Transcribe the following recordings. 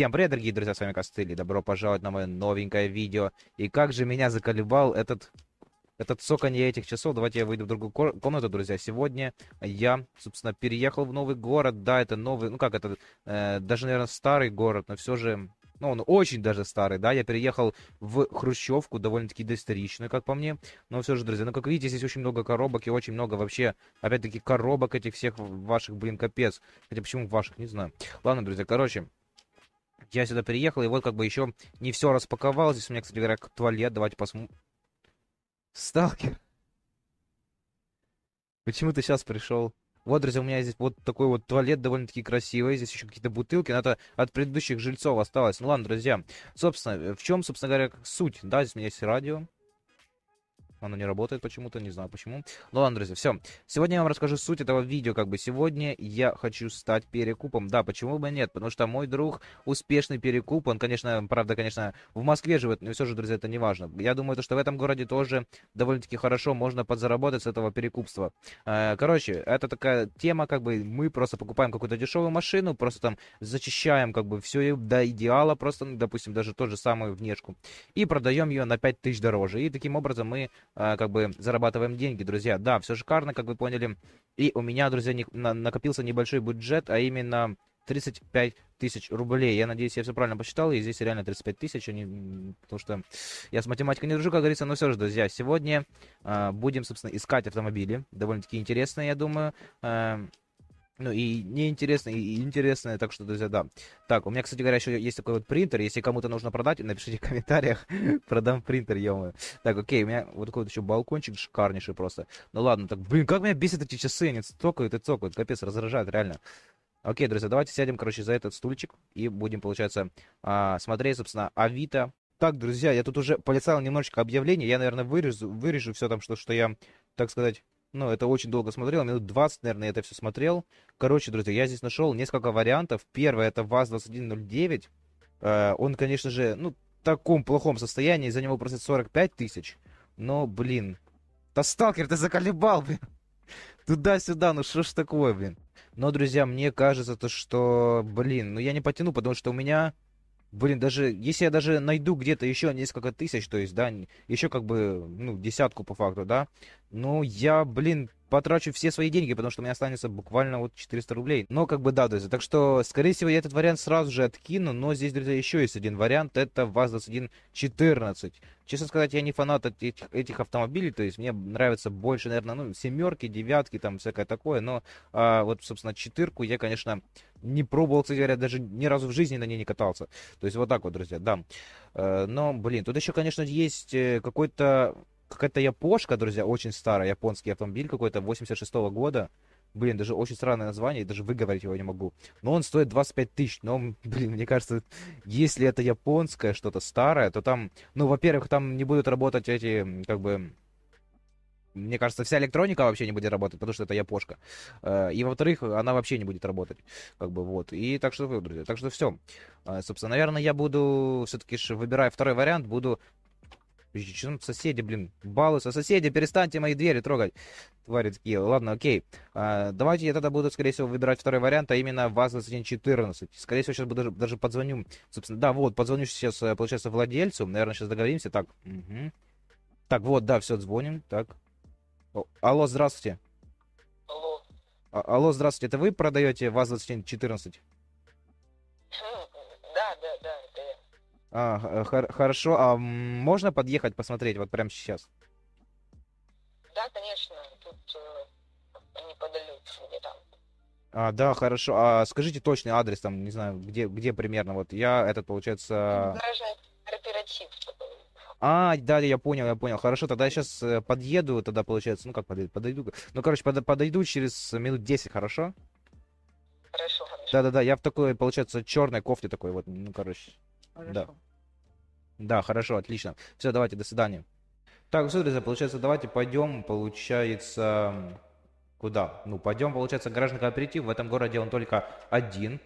Всем привет, дорогие друзья, с вами Костыли. добро пожаловать на мое новенькое видео. И как же меня заколебал этот, этот соканье этих часов. Давайте я выйду в другую комнату, друзья. Сегодня я, собственно, переехал в новый город. Да, это новый, ну как это, э, даже, наверное, старый город, но все же... Ну, он очень даже старый, да, я переехал в Хрущевку, довольно-таки доисторичную, как по мне, но все же, друзья, ну, как видите, здесь очень много коробок и очень много вообще, опять-таки, коробок этих всех ваших, блин, капец, хотя почему ваших, не знаю. Ладно, друзья, короче, я сюда переехал, и вот как бы еще не все распаковал. Здесь у меня, кстати говоря, туалет. Давайте посмотрим. Сталкер. Почему ты сейчас пришел? Вот, друзья, у меня здесь вот такой вот туалет довольно-таки красивый. Здесь еще какие-то бутылки. Это от предыдущих жильцов осталось. Ну ладно, друзья. Собственно, в чем, собственно говоря, суть? Да, здесь у меня есть радио. Оно не работает почему-то, не знаю почему. Ну ладно, друзья, все. Сегодня я вам расскажу суть этого видео, как бы. Сегодня я хочу стать перекупом. Да, почему бы нет? Потому что мой друг успешный перекуп. Он, конечно, правда, конечно, в Москве живет, но все же, друзья, это не важно. Я думаю, то, что в этом городе тоже довольно-таки хорошо можно подзаработать с этого перекупства. Э, короче, это такая тема, как бы мы просто покупаем какую-то дешевую машину, просто там зачищаем как бы все до идеала, просто, допустим, даже ту же самую внешку, и продаем ее на 5000 дороже. И таким образом мы а, как бы зарабатываем деньги, друзья. Да, все шикарно, как вы поняли. И у меня, друзья, не, на, накопился небольшой бюджет, а именно 35 тысяч рублей. Я надеюсь, я все правильно посчитал, и здесь реально 35 тысяч, они... А потому что я с математикой не дружу, как говорится, но ну все же, друзья, сегодня э, будем, собственно, искать автомобили, довольно-таки интересные, я думаю. Э, ну и неинтересно, и интересно так что, друзья, да. Так, у меня, кстати говоря, еще есть такой вот принтер. Если кому-то нужно продать, напишите в комментариях. Продам принтер, ё Так, окей, у меня вот такой вот еще балкончик шикарнейший просто. Ну ладно, так, блин, как меня бесит эти часы, они цокают и цокают, капец, раздражают, реально. Окей, друзья, давайте сядем, короче, за этот стульчик и будем, получается, а, смотреть, собственно, Авито. Так, друзья, я тут уже полицал немножечко объявление. Я, наверное, вырежу, вырежу все там, что, что я, так сказать, ну, это очень долго смотрел, минут 20, наверное, я это все смотрел. Короче, друзья, я здесь нашел несколько вариантов. Первое, это ВАЗ-2109. Э, он, конечно же, ну, в таком плохом состоянии, за него просят 45 тысяч. Но, блин, да сталкер, ты заколебал, блин. Туда-сюда, ну что ж такое, блин. Но, друзья, мне кажется, то, что, блин, ну я не потяну, потому что у меня Блин, даже если я даже найду где-то еще несколько тысяч, то есть, да, еще как бы, ну, десятку по факту, да, ну, я, блин, потрачу все свои деньги, потому что у меня останется буквально вот 400 рублей. Но как бы да, друзья, так что, скорее всего, я этот вариант сразу же откину, но здесь, друзья, еще есть один вариант, это ВАЗ-2114. Честно сказать, я не фанат этих, этих автомобилей, то есть мне нравятся больше, наверное, ну, семерки, девятки, там всякое такое, но а, вот, собственно, четырку я, конечно, не пробовал, кстати говоря, даже ни разу в жизни на ней не катался. То есть вот так вот, друзья, да. Э, но, блин, тут еще, конечно, есть э, какой-то какая-то япошка, друзья, очень старая, японский автомобиль какой-то 86 -го года. Блин, даже очень странное название, даже выговорить его не могу. Но он стоит 25 тысяч. Но, блин, мне кажется, если это японское что-то старое, то там, ну, во-первых, там не будут работать эти, как бы, мне кажется, вся электроника вообще не будет работать, потому что это япошка. Э, и во-вторых, она вообще не будет работать. Как бы вот. И так что, друзья, так что все. Э, собственно, наверное, я буду все-таки выбирая второй вариант, буду причем соседи, блин, балуются соседи, перестаньте мои двери трогать. Твари такие, ладно, окей. А, давайте я тогда буду, скорее всего, выбирать второй вариант, а именно ВАЗ-2114. Скорее всего, сейчас буду даже подзвоню, собственно, да, вот, подзвоню сейчас, э, получается, владельцу. Наверное, сейчас договоримся. Так, угу. Так, вот, да, все, звоним. Так. О, алло, здравствуйте. Алло. А, алло, здравствуйте. Это вы продаете ВАЗ-2114? Да, да, да, это я. А, э, хор- хорошо. А можно подъехать посмотреть вот прямо сейчас? Да, конечно. Тут э, неподалеку где-то. А, да, хорошо. А скажите точный адрес, там, не знаю, где, где примерно. Вот я этот, получается... А, да, я понял, я понял. Хорошо, тогда я сейчас э, подъеду, тогда получается, ну как подъеду, подойду. Ну, короче, под, подойду через минут 10, хорошо? Хорошо, хорошо. Да-да-да, я в такой, получается, черной кофте такой вот, ну, короче. Хорошо. Да. Да, хорошо, отлично. Все, давайте, до свидания. Так, друзья, получается, давайте пойдем, получается, куда? Ну, пойдем, получается, гаражный кооператив. В этом городе он только один.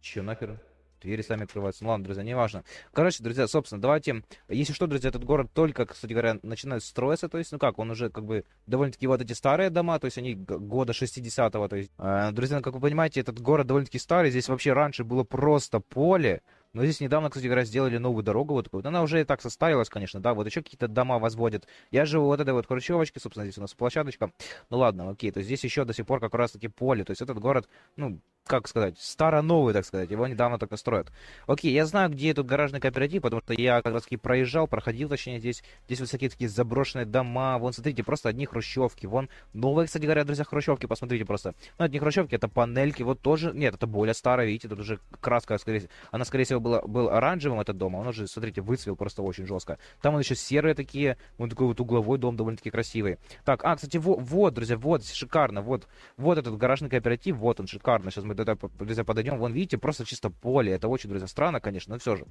Че нахер? Двери сами открываются. Ну ладно, друзья, не важно. Короче, друзья, собственно, давайте, если что, друзья, этот город только, кстати говоря, начинает строиться, то есть, ну как, он уже как бы довольно-таки вот эти старые дома, то есть они года 60-го, то есть, э, друзья, как вы понимаете, этот город довольно-таки старый, здесь вообще раньше было просто поле, но здесь недавно, кстати говоря, сделали новую дорогу вот такую. Она уже и так состарилась, конечно, да, вот еще какие-то дома возводят. Я живу вот этой вот Хрущевочке, собственно, здесь у нас площадочка. Ну ладно, окей, то есть здесь еще до сих пор как раз-таки поле. То есть этот город, ну, как сказать, старо-новый, так сказать, его недавно только строят. Окей, я знаю, где этот гаражный кооператив, потому что я как раз таки проезжал, проходил, точнее, здесь, здесь вот всякие такие заброшенные дома, вон, смотрите, просто одни хрущевки, вон, новые, кстати говоря, друзья, хрущевки, посмотрите просто, ну, одни хрущевки, это панельки, вот тоже, нет, это более старая, видите, тут уже краска, скорее, она, скорее всего, было, был оранжевым, этот дом, а он уже, смотрите, выцвел просто очень жестко. Там он еще серые такие, вот такой вот угловой дом довольно-таки красивый. Так, а, кстати, вот, вот, друзья, вот, шикарно, вот, вот этот гаражный кооператив, вот он, шикарно. Сейчас мы, друзья, подойдем, вон, видите, просто чисто поле. Это очень, друзья, странно, конечно, но все же.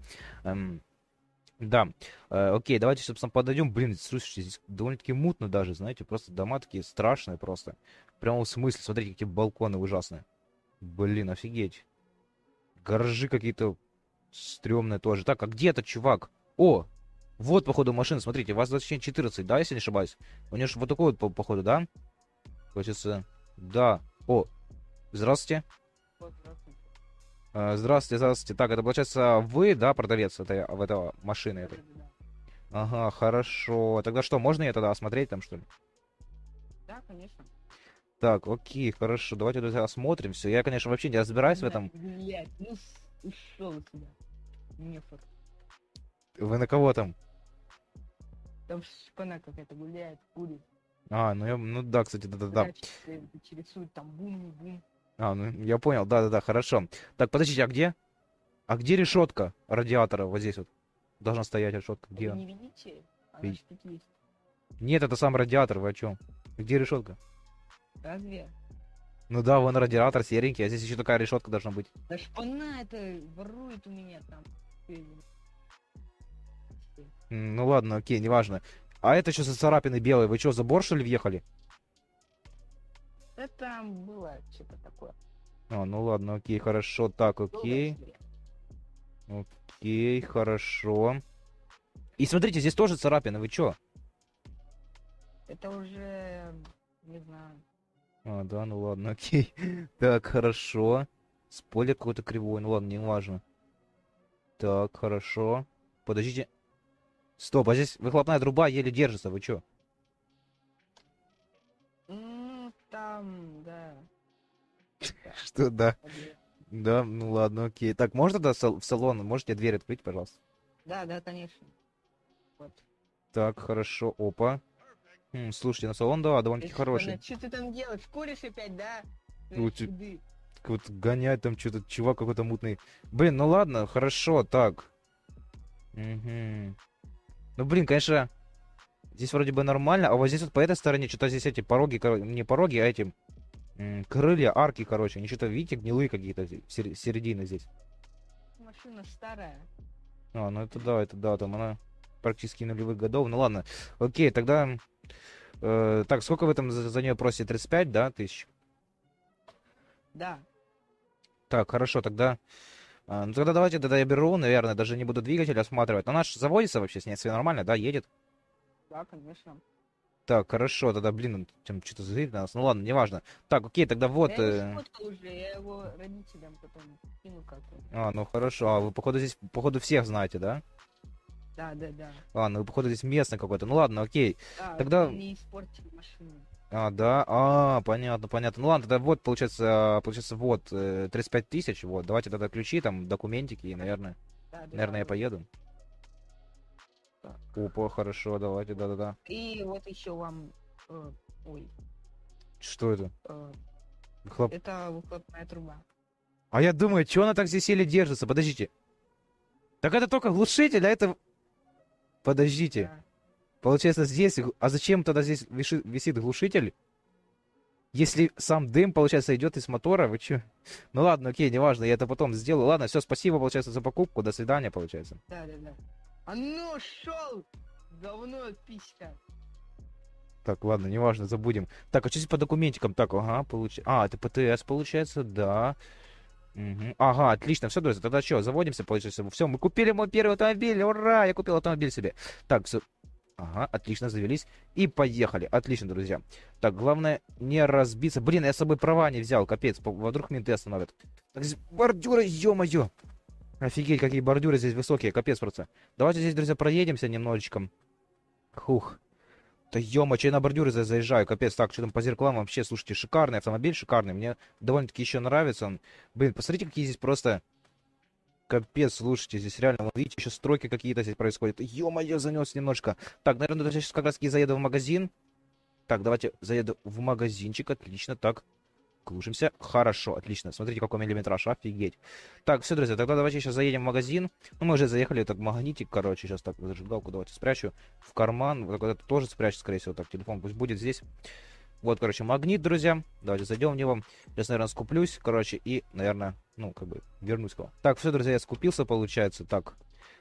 Эм... Да, э, окей, давайте, собственно, подойдем. Блин, слушайте, здесь довольно-таки мутно даже, знаете, просто дома такие страшные просто. Прямо в смысле, смотрите, какие балконы ужасные. Блин, офигеть. Гаражи какие-то Стрёмная тоже. Так, а где этот чувак? О, вот, походу, машина, смотрите, ВАЗ-2414, да, если не ошибаюсь? У него же вот такой вот, походу, да? Хочется... Да. О, здравствуйте. А, здравствуйте, здравствуйте. Так, это получается вы, да, продавец этой, в этого машины этой? Ага, хорошо. Тогда что, можно я тогда осмотреть там, что ли? Да, конечно. Так, окей, хорошо. Давайте осмотрим все. Я, конечно, вообще не разбираюсь Блядь, в этом. Блядь, ну, ушел отсюда. Нефот. Вы на кого там? Там шпана какая-то гуляет, курит. А, ну я, ну да, кстати, да-да-да. Рисует там бум-бум. А, ну я понял, да-да-да, хорошо. Так, подождите, а где? А где решетка радиатора? Вот здесь вот. Должна стоять решетка. Где? Вы не видите? Она Вид... есть. Нет, это сам радиатор, вы о чем? Где решетка? Разве? Ну да, вон радиатор серенький, а здесь еще такая решетка должна быть. Да шпана это ворует у меня там. Ну ладно, окей, неважно. А это что за царапины белые? Вы что, за ли, въехали? Это было что-то такое. А, ну ладно, окей, хорошо, так, окей. Окей, хорошо. И смотрите, здесь тоже царапины, вы чё? Это уже... не знаю. А, да, ну ладно, окей. так, хорошо. Спойлер какой-то кривой, ну ладно, не важно. Так, хорошо. Подождите. Стоп, а здесь выхлопная труба еле держится, вы чё? Ну, там, да. Что, да? Да, ну ладно, окей. Так, можно тогда в салон? Можете дверь открыть, пожалуйста? Да, да, конечно. Вот. Так, хорошо, опа. М, хм, слушайте, на ну салон, да, довольно-таки хороший. Ну, что ты там делаешь? Куришь опять, да? Ну, ты вот гонять там что-то, чувак какой-то мутный. Блин, ну ладно, хорошо, так. Угу. Ну, блин, конечно, здесь вроде бы нормально, а вот здесь вот по этой стороне что-то здесь эти пороги, не пороги, а эти крылья, арки, короче. Они что-то, видите, гнилые какие-то середины здесь. Машина старая. А, ну это да, это да, там она практически нулевых годов. Ну ладно, окей, тогда... Э, так, сколько вы там за, за нее просите? 35, да, тысяч? Да. Так, хорошо, тогда... А, ну, тогда давайте, тогда я беру, наверное, даже не буду двигатель осматривать. Но наш заводится вообще с ней, все нормально, да, едет? Да, конечно. Так, хорошо, тогда, блин, там что-то зрит на нас. Ну ладно, неважно. Так, окей, тогда вот... Я, э... уже, я его родителям потом кину как-то. А, ну хорошо, а вы, походу, здесь, походу, всех знаете, да? Да, да, да. Ладно, вы, походу, здесь местный какой-то. Ну ладно, окей. Да, тогда... Они испортили машину. А, да, а, понятно, понятно. Ну ладно, тогда вот, получается, получается, вот, 35 э, тысяч, вот, давайте тогда ключи, там, документики, и, наверное, наверное, я поеду. Так. Опа, хорошо, давайте, да-да-да. И вот еще вам, э, ой. Что это? Э, Выхлоп... Это выхлопная труба. А я думаю, что она так здесь еле держится, подождите. Так это только глушитель, а это... Подождите. Да. Получается, здесь... А зачем тогда здесь виши... висит глушитель? Если сам дым, получается, идет из мотора, вы че? Ну ладно, окей, неважно, я это потом сделаю. Ладно, все, спасибо, получается, за покупку. До свидания, получается. Да, да, да. А ну, шел! Говно, писька. Так, ладно, неважно, забудем. Так, а что здесь по документикам? Так, ага, получается. А, это ПТС, получается, да. Угу. Ага, отлично, все, друзья, тогда что, заводимся, получается. Все, мы купили мой первый автомобиль, ура, я купил автомобиль себе. Так, все, Ага, отлично, завелись. И поехали. Отлично, друзья. Так, главное не разбиться. Блин, я с собой права не взял, капец. Вдруг менты остановят. Так, бордюры, ё-моё. Офигеть, какие бордюры здесь высокие, капец просто. Давайте здесь, друзья, проедемся немножечко. Хух. Да ё че я на бордюры заезжаю, капец. Так, что там по зеркалам вообще, слушайте, шикарный автомобиль, шикарный. Мне довольно-таки еще нравится он. Блин, посмотрите, какие здесь просто капец, слушайте, здесь реально, вот видите, еще строки какие-то здесь происходят. Ё-моё, занес немножко. Так, наверное, даже сейчас как раз и заеду в магазин. Так, давайте заеду в магазинчик, отлично, так. Кружимся. Хорошо, отлично. Смотрите, какой у миллиметраж, офигеть. Так, все, друзья, тогда давайте сейчас заедем в магазин. Ну, мы уже заехали, так, магнитик, короче, сейчас так, зажигалку давайте спрячу в карман. Вот это тоже спрячу, скорее всего, так, телефон пусть будет здесь. Вот, короче, магнит, друзья. Давайте зайдем в него. Сейчас, наверное, скуплюсь, короче, и, наверное, ну, как бы, вернусь к вам. Так, все, друзья, я скупился, получается. Так,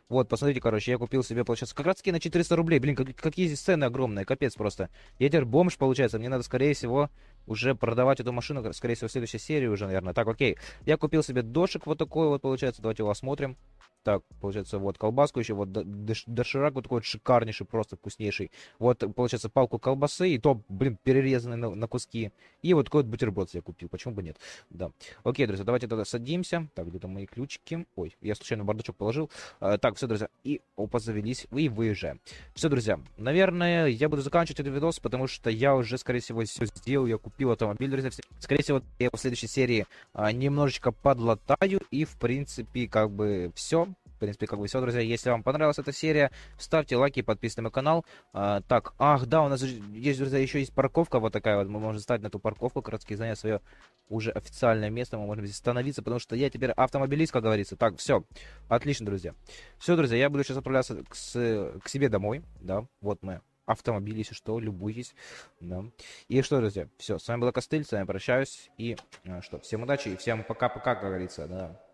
вот, посмотрите, короче, я купил себе, получается, как раз таки на 400 рублей. Блин, как, какие здесь цены огромные, капец просто. Я бомж, получается, мне надо, скорее всего, уже продавать эту машину, скорее всего, в следующей серии уже, наверное. Так, окей, я купил себе дошик вот такой вот, получается, давайте его осмотрим. Так, получается, вот колбаску еще, вот доширак вот такой вот шикарнейший, просто вкуснейший. Вот, получается, палку колбасы, и то, блин, перерезанный на, на куски. И вот такой вот бутерброд я купил, почему бы нет, да. Окей, друзья, давайте тогда садимся. Так, где-то мои ключики. Ой, я случайно бардачок положил. А, так, все, друзья, и опа, завелись, и выезжаем. Все, друзья, наверное, я буду заканчивать этот видос, потому что я уже, скорее всего, все сделал, я купил автомобиль, друзья. Скорее всего, я в следующей серии а, немножечко подлатаю, и, в принципе, как бы все принципе, как бы все, друзья. Если вам понравилась эта серия, ставьте лайки, подписывайтесь на канал. А, так, ах, да, у нас есть, друзья, еще есть парковка вот такая вот. Мы можем встать на эту парковку, как раз занять свое уже официальное место. Мы можем здесь становиться, потому что я теперь автомобилист, как говорится. Так, все. Отлично, друзья. Все, друзья, я буду сейчас отправляться к, с, к себе домой. Да, вот мы автомобиль, если что, любуйтесь. Да. И что, друзья, все, с вами был Костыль, с вами прощаюсь. И а, что, всем удачи и всем пока-пока, как говорится. Да.